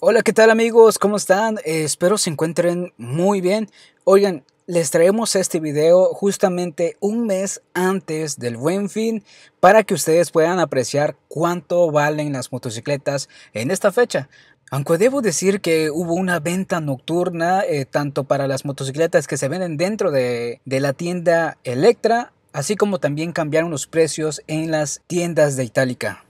Hola, ¿qué tal amigos? ¿Cómo están? Eh, espero se encuentren muy bien. Oigan, les traemos este video justamente un mes antes del buen fin para que ustedes puedan apreciar cuánto valen las motocicletas en esta fecha. Aunque debo decir que hubo una venta nocturna eh, tanto para las motocicletas que se venden dentro de, de la tienda Electra, así como también cambiaron los precios en las tiendas de Itálica.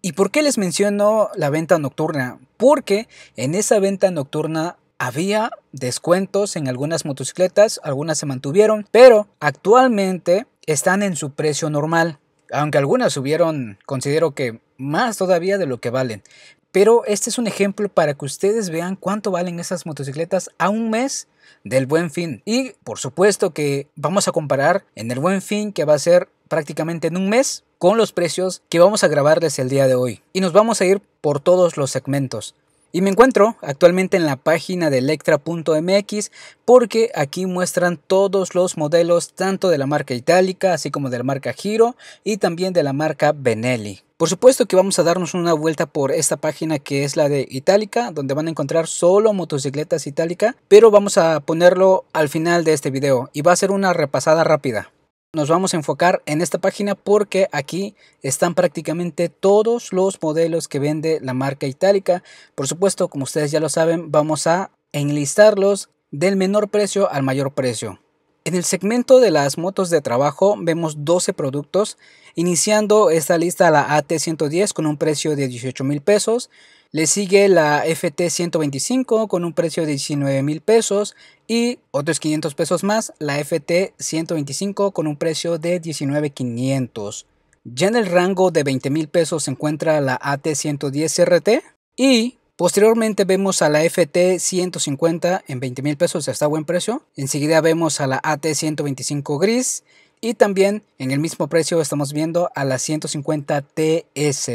¿Y por qué les menciono la venta nocturna? Porque en esa venta nocturna había descuentos en algunas motocicletas, algunas se mantuvieron, pero actualmente están en su precio normal. Aunque algunas subieron, considero que más todavía de lo que valen. Pero este es un ejemplo para que ustedes vean cuánto valen esas motocicletas a un mes del buen fin. Y por supuesto que vamos a comparar en el buen fin que va a ser prácticamente en un mes con los precios que vamos a grabarles el día de hoy. Y nos vamos a ir por todos los segmentos. Y me encuentro actualmente en la página de electra.mx porque aquí muestran todos los modelos tanto de la marca Itálica, así como de la marca Giro y también de la marca Benelli. Por supuesto que vamos a darnos una vuelta por esta página que es la de Itálica, donde van a encontrar solo motocicletas Itálica, pero vamos a ponerlo al final de este video y va a ser una repasada rápida nos vamos a enfocar en esta página porque aquí están prácticamente todos los modelos que vende la marca itálica. Por supuesto, como ustedes ya lo saben, vamos a enlistarlos del menor precio al mayor precio. En el segmento de las motos de trabajo vemos 12 productos, iniciando esta lista la AT110 con un precio de 18 mil pesos, le sigue la FT125 con un precio de 19 mil pesos y otros 500 pesos más la FT125 con un precio de 19,500. Ya en el rango de 20 mil pesos se encuentra la AT110 RT y Posteriormente vemos a la FT 150 en 20 mil pesos, está a buen precio. Enseguida vemos a la AT 125 gris. Y también en el mismo precio estamos viendo a la 150 TS.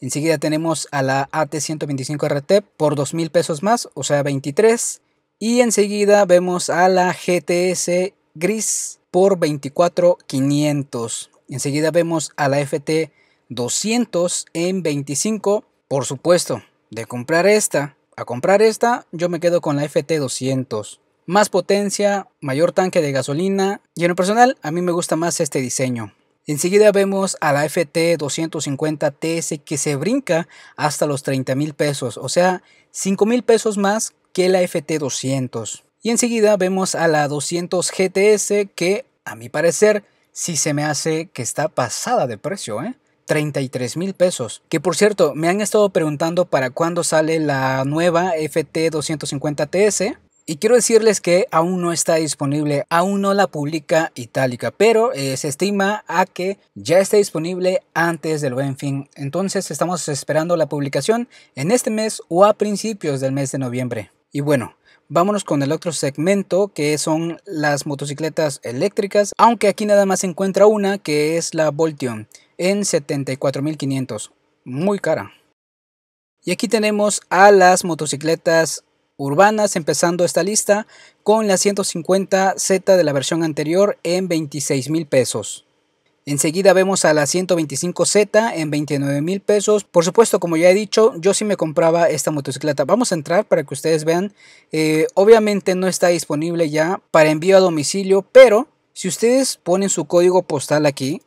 Enseguida tenemos a la AT 125 RT por 2 mil pesos más, o sea 23. Y enseguida vemos a la GTS gris por 24,500. Enseguida vemos a la FT 200 en 25, por supuesto. De comprar esta a comprar esta, yo me quedo con la FT200. Más potencia, mayor tanque de gasolina y en lo personal a mí me gusta más este diseño. Enseguida vemos a la FT250 TS que se brinca hasta los 30 mil pesos, o sea, 5 mil pesos más que la FT200. Y enseguida vemos a la 200 GTS que, a mi parecer, sí se me hace que está pasada de precio, ¿eh? 33 mil pesos. Que por cierto, me han estado preguntando para cuándo sale la nueva FT250TS. Y quiero decirles que aún no está disponible, aún no la publica Itálica, pero eh, se estima a que ya esté disponible antes del buen fin. Entonces estamos esperando la publicación en este mes o a principios del mes de noviembre. Y bueno, Vámonos con el otro segmento que son las motocicletas eléctricas, aunque aquí nada más se encuentra una que es la Voltion en 74.500, muy cara. Y aquí tenemos a las motocicletas urbanas empezando esta lista con la 150Z de la versión anterior en $26,000. mil pesos. Enseguida vemos a la 125Z en $29,000. mil pesos. Por supuesto, como ya he dicho, yo sí me compraba esta motocicleta. Vamos a entrar para que ustedes vean. Eh, obviamente no está disponible ya para envío a domicilio, pero si ustedes ponen su código postal aquí,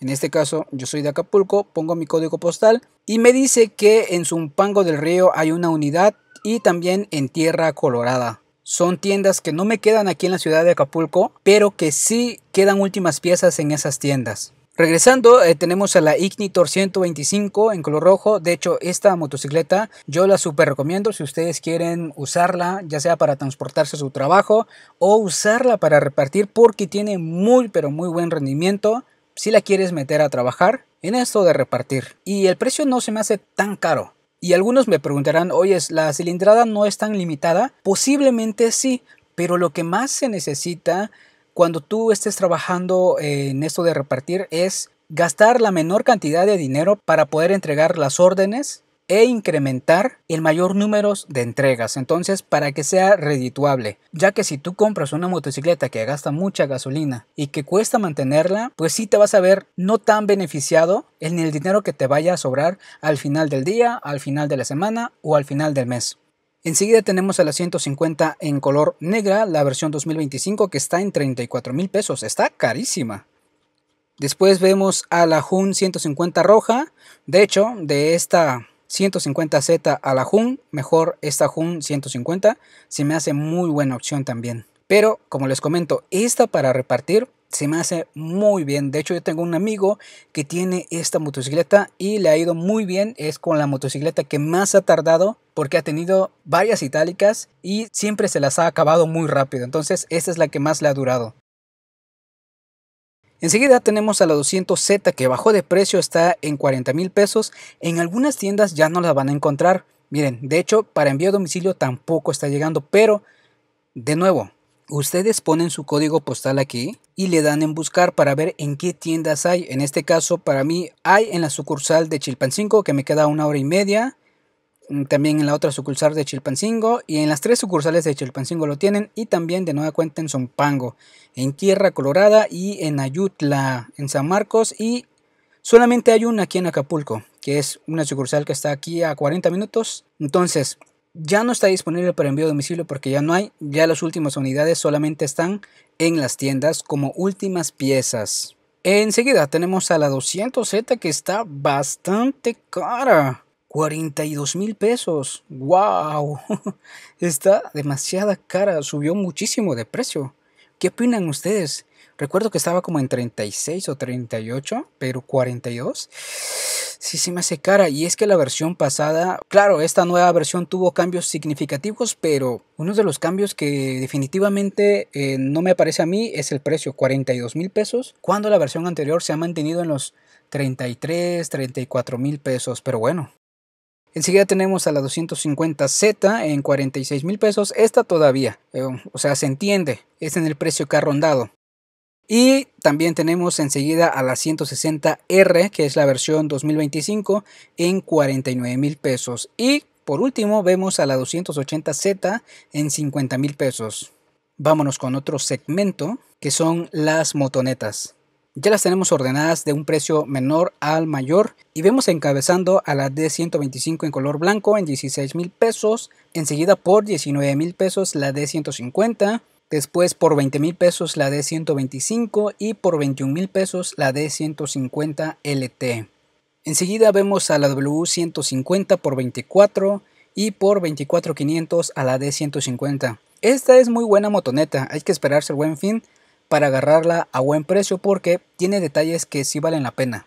en este caso, yo soy de Acapulco, pongo mi código postal y me dice que en Zumpango del Río hay una unidad y también en Tierra Colorada. Son tiendas que no me quedan aquí en la ciudad de Acapulco, pero que sí quedan últimas piezas en esas tiendas. Regresando, eh, tenemos a la Ignitor 125 en color rojo. De hecho, esta motocicleta yo la super recomiendo si ustedes quieren usarla, ya sea para transportarse a su trabajo o usarla para repartir porque tiene muy pero muy buen rendimiento si la quieres meter a trabajar en esto de repartir. Y el precio no se me hace tan caro. Y algunos me preguntarán, oye, ¿la cilindrada no es tan limitada? Posiblemente sí, pero lo que más se necesita cuando tú estés trabajando eh, en esto de repartir es gastar la menor cantidad de dinero para poder entregar las órdenes e incrementar el mayor número de entregas, entonces para que sea redituable, ya que si tú compras una motocicleta que gasta mucha gasolina y que cuesta mantenerla, pues sí te vas a ver no tan beneficiado en el dinero que te vaya a sobrar al final del día, al final de la semana o al final del mes. Enseguida tenemos a la 150 en color negra, la versión 2025 que está en 34 mil pesos, está carísima. Después vemos a la Hun 150 roja, de hecho de esta 150Z a la Hun, mejor esta Hun 150, se me hace muy buena opción también. Pero como les comento, esta para repartir se me hace muy bien. De hecho, yo tengo un amigo que tiene esta motocicleta y le ha ido muy bien. Es con la motocicleta que más ha tardado porque ha tenido varias itálicas y siempre se las ha acabado muy rápido. Entonces, esta es la que más le ha durado. Enseguida tenemos a la 200Z que bajó de precio, está en 40 mil pesos. En algunas tiendas ya no la van a encontrar. Miren, de hecho, para envío a domicilio tampoco está llegando, pero de nuevo, ustedes ponen su código postal aquí y le dan en buscar para ver en qué tiendas hay. En este caso, para mí hay en la sucursal de Chilpancingo que me queda una hora y media. Mm, también en la otra sucursal de Chilpancingo y en las tres sucursales de Chilpancingo lo tienen y también de nueva cuenta en Zompango, en Tierra Colorada y en Ayutla, en San Marcos y solamente hay una aquí en Acapulco, que es una sucursal que está aquí a 40 minutos. Entonces, ya no está disponible para envío a domicilio porque ya no hay, ya las últimas unidades solamente están en las tiendas como últimas piezas. Enseguida tenemos a la 200Z que está bastante cara. 42 mil pesos. ¡Wow! Está demasiada cara, subió muchísimo de precio. ¿Qué opinan ustedes? Recuerdo que estaba como en 36 o 38, pero 42 sí se me hace cara. Y es que la versión pasada, claro, esta nueva versión tuvo cambios significativos, pero uno de los cambios que definitivamente eh, no me parece a mí es el precio, 42 mil pesos, cuando la versión anterior se ha mantenido en los 33, 34 mil pesos. Pero bueno, Enseguida tenemos a la 250Z en 46 mil pesos. Esta todavía, eh, o sea, se entiende, es en el precio que ha rondado. Y también tenemos enseguida a la 160R, que es la versión 2025, en 49 mil pesos. Y por último vemos a la 280Z en 50 mil pesos. Vámonos con otro segmento, que son las motonetas ya las tenemos ordenadas de un precio menor al mayor y vemos encabezando a la D125 en color blanco en 16 mil pesos, enseguida por 19 mil pesos la D150, después por 20 mil pesos la D125 y por 21 mil pesos la D150 LT. Enseguida vemos a la W150 por 24 y por 24.500 a la D150. Esta es muy buena motoneta, hay que esperarse el buen fin para agarrarla a buen precio porque tiene detalles que sí valen la pena.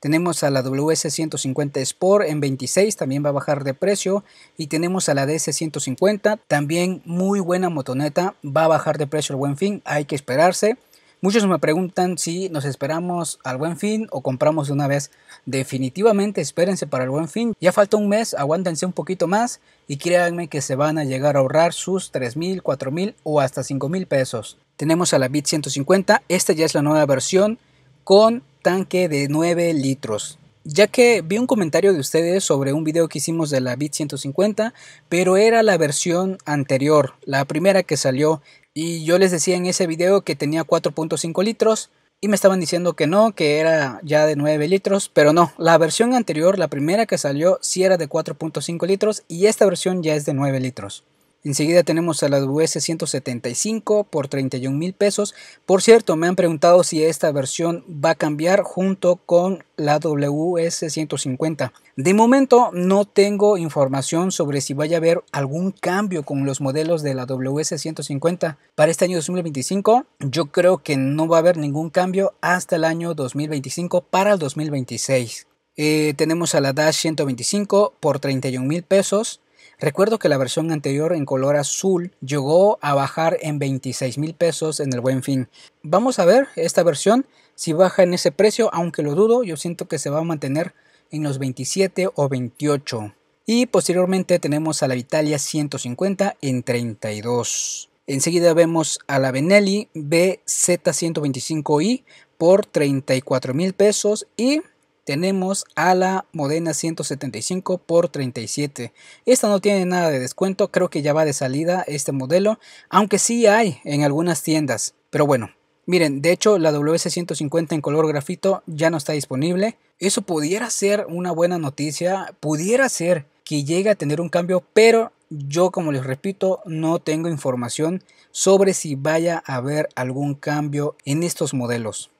Tenemos a la WS150 Sport en 26, también va a bajar de precio. Y tenemos a la DS150, también muy buena motoneta, va a bajar de precio al buen fin, hay que esperarse. Muchos me preguntan si nos esperamos al buen fin o compramos de una vez. Definitivamente espérense para el buen fin. Ya falta un mes, aguántense un poquito más y créanme que se van a llegar a ahorrar sus $3,000, $4,000 o hasta $5,000 pesos tenemos a la Bit 150. Esta ya es la nueva versión con tanque de 9 litros. Ya que vi un comentario de ustedes sobre un video que hicimos de la Bit 150, pero era la versión anterior, la primera que salió. Y yo les decía en ese video que tenía 4.5 litros y me estaban diciendo que no, que era ya de 9 litros, pero no, la versión anterior, la primera que salió, sí era de 4.5 litros y esta versión ya es de 9 litros. Enseguida tenemos a la WS175 por 31 mil pesos. Por cierto, me han preguntado si esta versión va a cambiar junto con la WS150. De momento no tengo información sobre si vaya a haber algún cambio con los modelos de la WS150 para este año 2025. Yo creo que no va a haber ningún cambio hasta el año 2025 para el 2026. Eh, tenemos a la Dash 125 por 31 mil pesos. Recuerdo que la versión anterior en color azul llegó a bajar en 26 mil pesos en el buen fin. Vamos a ver esta versión si baja en ese precio, aunque lo dudo, yo siento que se va a mantener en los 27 o 28. Y posteriormente tenemos a la Vitalia 150 en 32. Enseguida vemos a la Benelli BZ125i por 34 mil pesos y tenemos a la Modena 175 por 37. Esta no tiene nada de descuento, creo que ya va de salida este modelo, aunque sí hay en algunas tiendas. Pero bueno, miren, de hecho la WS150 en color grafito ya no está disponible. Eso pudiera ser una buena noticia, pudiera ser que llegue a tener un cambio, pero yo como les repito, no tengo información sobre si vaya a haber algún cambio en estos modelos.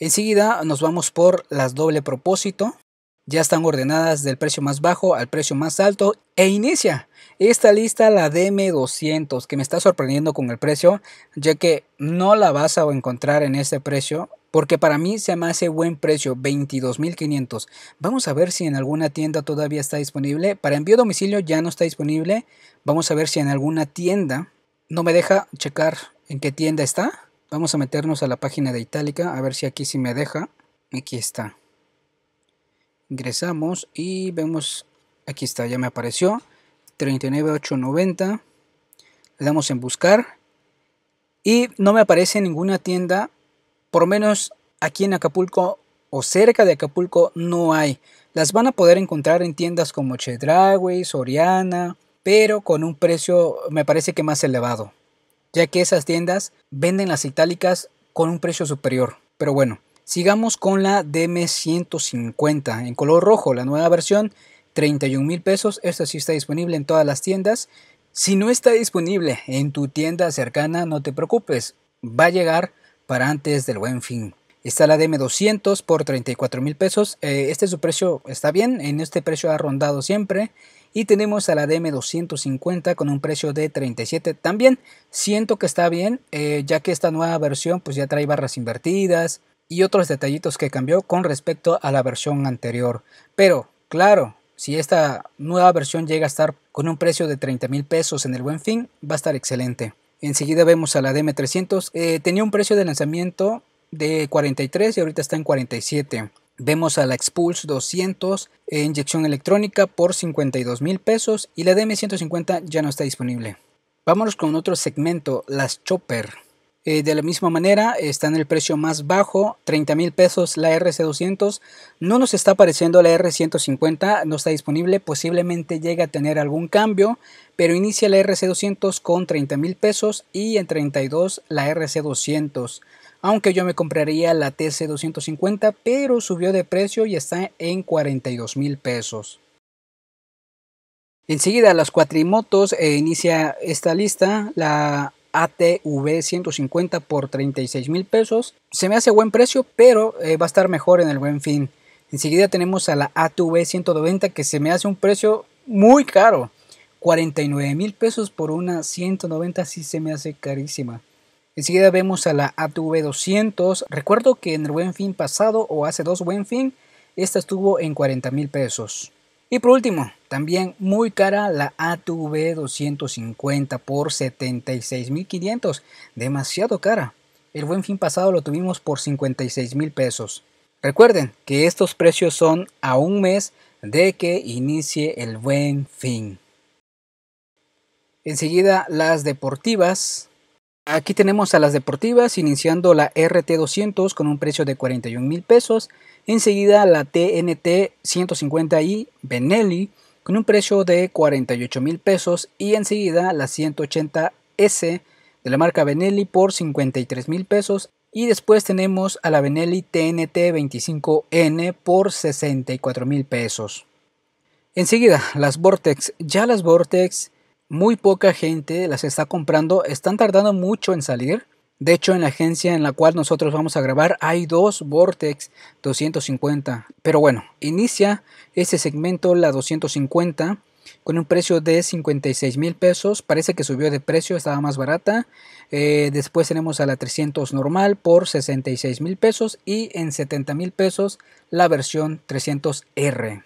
Enseguida nos vamos por las doble propósito. Ya están ordenadas del precio más bajo al precio más alto. E inicia esta lista la DM200 que me está sorprendiendo con el precio ya que no la vas a encontrar en este precio porque para mí se me hace buen precio, 22.500. Vamos a ver si en alguna tienda todavía está disponible. Para envío a domicilio ya no está disponible. Vamos a ver si en alguna tienda, no me deja checar en qué tienda está. Vamos a meternos a la página de Itálica, a ver si aquí sí me deja. Aquí está. Ingresamos y vemos, aquí está, ya me apareció. 39.890. Le damos en buscar. Y no me aparece ninguna tienda, por menos aquí en Acapulco o cerca de Acapulco no hay. Las van a poder encontrar en tiendas como Chedragui, Soriana, pero con un precio me parece que más elevado ya que esas tiendas venden las itálicas con un precio superior. Pero bueno, sigamos con la DM150 en color rojo, la nueva versión, 31 mil pesos. Esta sí está disponible en todas las tiendas. Si no está disponible en tu tienda cercana, no te preocupes, va a llegar para antes del buen fin. Está la DM200 por 34 mil pesos. Eh, este su precio está bien, en este precio ha rondado siempre. Y tenemos a la DM250 con un precio de 37. También siento que está bien, eh, ya que esta nueva versión pues ya trae barras invertidas y otros detallitos que cambió con respecto a la versión anterior. Pero, claro, si esta nueva versión llega a estar con un precio de 30 mil pesos en el buen fin, va a estar excelente. Enseguida vemos a la DM300. Eh, tenía un precio de lanzamiento de 43 y ahorita está en 47. Vemos a la Expulse 200 e inyección electrónica por 52 mil pesos y la DM150 ya no está disponible. Vámonos con otro segmento, las Chopper. Eh, de la misma manera, está en el precio más bajo, 30 mil pesos la RC200. No nos está apareciendo la R150, no está disponible, posiblemente llegue a tener algún cambio, pero inicia la RC200 con 30 mil pesos y en 32 la RC200 aunque yo me compraría la TC250, pero subió de precio y está en 42 mil pesos. Enseguida las cuatrimotos eh, inicia esta lista, la ATV 150 por 36 mil pesos. Se me hace buen precio, pero eh, va a estar mejor en el buen fin. Enseguida tenemos a la ATV 190 que se me hace un precio muy caro. 49 mil pesos por una 190 sí se me hace carísima. Enseguida vemos a la ATV200. Recuerdo que en el buen fin pasado o hace dos buen fin, esta estuvo en 40 mil pesos. Y por último, también muy cara la ATV 250 por 76.500. Demasiado cara. El buen fin pasado lo tuvimos por 56 mil pesos. Recuerden que estos precios son a un mes de que inicie el buen fin. Enseguida las deportivas Aquí tenemos a las deportivas iniciando la RT200 con un precio de 41 mil pesos. Enseguida la TNT 150i Benelli con un precio de 48 mil pesos. Y enseguida la 180S de la marca Benelli por 53 mil pesos. Y después tenemos a la Benelli TNT 25N por 64 mil pesos. Enseguida las Vortex. Ya las Vortex muy poca gente las está comprando, están tardando mucho en salir. De hecho, en la agencia en la cual nosotros vamos a grabar hay dos Vortex 250. Pero bueno, inicia este segmento, la 250, con un precio de 56 mil pesos. Parece que subió de precio, estaba más barata. Eh, después tenemos a la 300 normal por 66 mil pesos y en 70 mil pesos la versión 300R.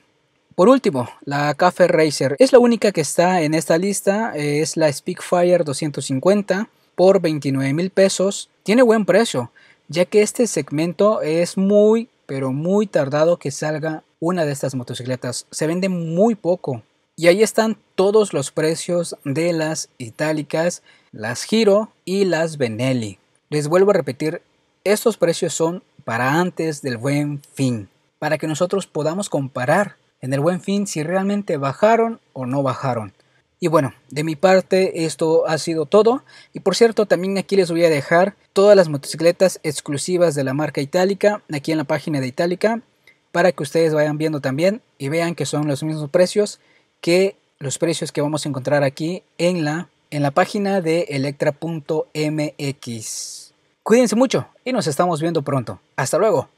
Por último, la Cafe Racer es la única que está en esta lista, es la Speakfire 250 por 29 mil pesos. Tiene buen precio, ya que este segmento es muy, pero muy tardado que salga una de estas motocicletas. Se vende muy poco. Y ahí están todos los precios de las itálicas, las Giro y las Benelli. Les vuelvo a repetir, estos precios son para antes del buen fin, para que nosotros podamos comparar en el buen fin si realmente bajaron o no bajaron. Y bueno, de mi parte esto ha sido todo. Y por cierto, también aquí les voy a dejar todas las motocicletas exclusivas de la marca Itálica, aquí en la página de Itálica, para que ustedes vayan viendo también y vean que son los mismos precios que los precios que vamos a encontrar aquí en la, en la página de electra.mx. Cuídense mucho y nos estamos viendo pronto. Hasta luego.